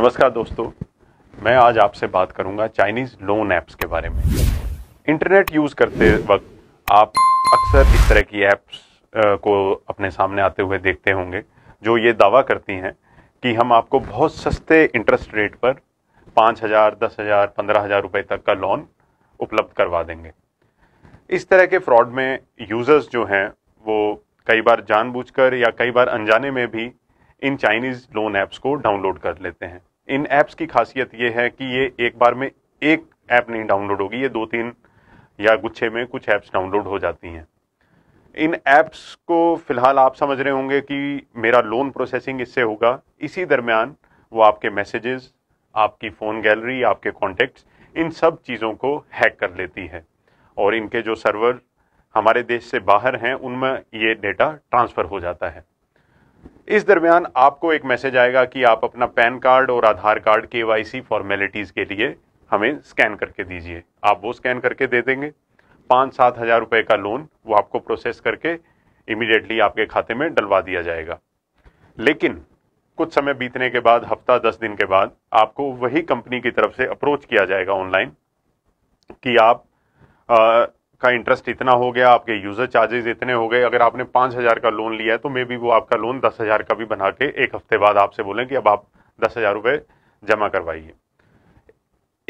नमस्कार दोस्तों मैं आज आपसे बात करूंगा चाइनीज़ लोन ऐप्स के बारे में इंटरनेट यूज़ करते वक्त आप अक्सर इस तरह की ऐप्स को अपने सामने आते हुए देखते होंगे जो ये दावा करती हैं कि हम आपको बहुत सस्ते इंटरेस्ट रेट पर पाँच हज़ार दस हज़ार पंद्रह हज़ार रुपये तक का लोन उपलब्ध करवा देंगे इस तरह के फ्रॉड में यूज़र्स जो हैं वो कई बार जानबूझकर या कई बार अनजाने में भी इन चाइनीज़ लोन ऐप्स को डाउनलोड कर लेते हैं इन ऐप्स की खासियत ये है कि ये एक बार में एक ऐप नहीं डाउनलोड होगी ये दो तीन या गुच्छे में कुछ ऐप्स डाउनलोड हो जाती हैं इन ऐप्स को फ़िलहाल आप समझ रहे होंगे कि मेरा लोन प्रोसेसिंग इससे होगा इसी दरमियान वो आपके मैसेजेस आपकी फ़ोन गैलरी आपके कॉन्टेक्ट्स इन सब चीज़ों को हैक कर लेती है और इनके जो सर्वर हमारे देश से बाहर हैं उनमें ये डेटा ट्रांसफ़र हो जाता है इस दरमियान आपको एक मैसेज आएगा कि आप अपना पैन कार्ड और आधार कार्ड के फॉर्मेलिटीज़ के लिए हमें स्कैन करके दीजिए आप वो स्कैन करके दे देंगे पाँच सात हज़ार रुपये का लोन वो आपको प्रोसेस करके इमिडिएटली आपके खाते में डलवा दिया जाएगा लेकिन कुछ समय बीतने के बाद हफ्ता दस दिन के बाद आपको वही कंपनी की तरफ से अप्रोच किया जाएगा ऑनलाइन कि आप का इंटरेस्ट इतना हो गया आपके यूज़र चार्जेस इतने हो गए अगर आपने पांच हज़ार का लोन लिया है तो मे बी वो आपका लोन दस हज़ार का भी बना के एक हफ्ते बाद आपसे बोले कि अब आप दस हज़ार रुपए जमा करवाइए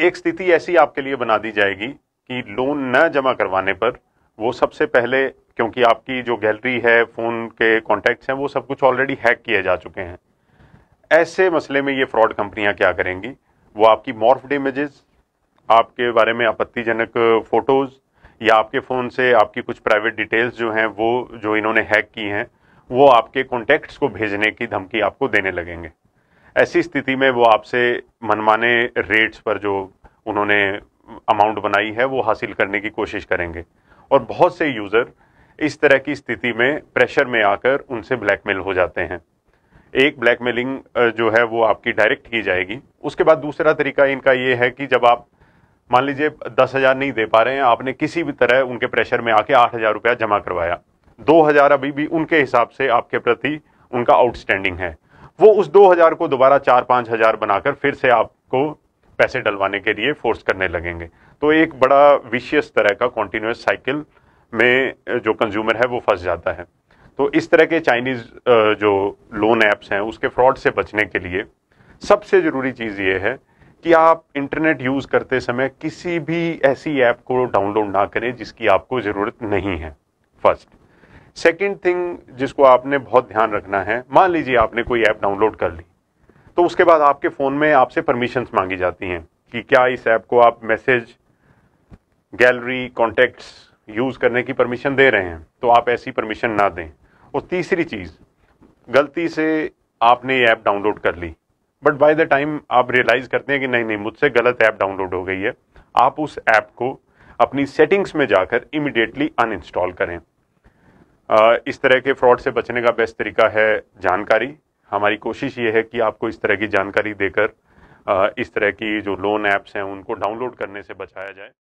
एक स्थिति ऐसी आपके लिए बना दी जाएगी कि लोन न जमा करवाने पर वो सबसे पहले क्योंकि आपकी जो गैलरी है फ़ोन के कॉन्टेक्ट हैं वो सब कुछ ऑलरेडी हैक किए जा चुके हैं ऐसे मसले में ये फ्रॉड कंपनियां क्या करेंगी वो आपकी मॉर्फ्ड इमेजेस आपके बारे में आपत्तिजनक फ़ोटोज़ या आपके फ़ोन से आपकी कुछ प्राइवेट डिटेल्स जो हैं वो जो इन्होंने हैक की हैं वो आपके कॉन्टेक्ट्स को भेजने की धमकी आपको देने लगेंगे ऐसी स्थिति में वो आपसे मनमाने रेट्स पर जो उन्होंने अमाउंट बनाई है वो हासिल करने की कोशिश करेंगे और बहुत से यूज़र इस तरह की स्थिति में प्रेशर में आकर उनसे ब्लैकमेल हो जाते हैं एक ब्लैकमेलिंग जो है वो आपकी डायरेक्ट की जाएगी उसके बाद दूसरा तरीका इनका ये है कि जब आप मान लीजिए दस हजार नहीं दे पा रहे हैं आपने किसी भी तरह उनके प्रेशर में आके आठ हजार रुपया जमा करवाया दो हजार अभी भी उनके हिसाब से आपके प्रति उनका आउटस्टैंडिंग है वो उस दो हजार को दोबारा चार पांच हजार बनाकर फिर से आपको पैसे डलवाने के लिए फोर्स करने लगेंगे तो एक बड़ा विशियस तरह का कॉन्टिन्यूस साइकिल में जो कंज्यूमर है वो फंस जाता है तो इस तरह के चाइनीज़ जो लोन ऐप्स हैं उसके फ्रॉड से बचने के लिए सबसे ज़रूरी चीज़ ये है कि आप इंटरनेट यूज़ करते समय किसी भी ऐसी ऐप को डाउनलोड ना करें जिसकी आपको ज़रूरत नहीं है फर्स्ट सेकेंड थिंग जिसको आपने बहुत ध्यान रखना है मान लीजिए आपने कोई ऐप डाउनलोड कर ली तो उसके बाद आपके फ़ोन में आपसे परमिशन मांगी जाती हैं कि क्या इस ऐप को आप मैसेज गैलरी कॉन्टेक्ट्स यूज़ करने की परमिशन दे रहे हैं तो आप ऐसी परमिशन ना दें और तीसरी चीज़ गलती से आपने ये ऐप डाउनलोड कर ली बट बाय द टाइम आप रियलाइज़ करते हैं कि नहीं नहीं मुझसे गलत ऐप डाउनलोड हो गई है आप उस ऐप को अपनी सेटिंग्स में जाकर इमिडिएटली अनइंस्टॉल करें इस तरह के फ्रॉड से बचने का बेस्ट तरीका है जानकारी हमारी कोशिश ये है कि आपको इस तरह की जानकारी देकर इस तरह की जो लोन ऐप्स हैं उनको डाउनलोड करने से बचाया जाए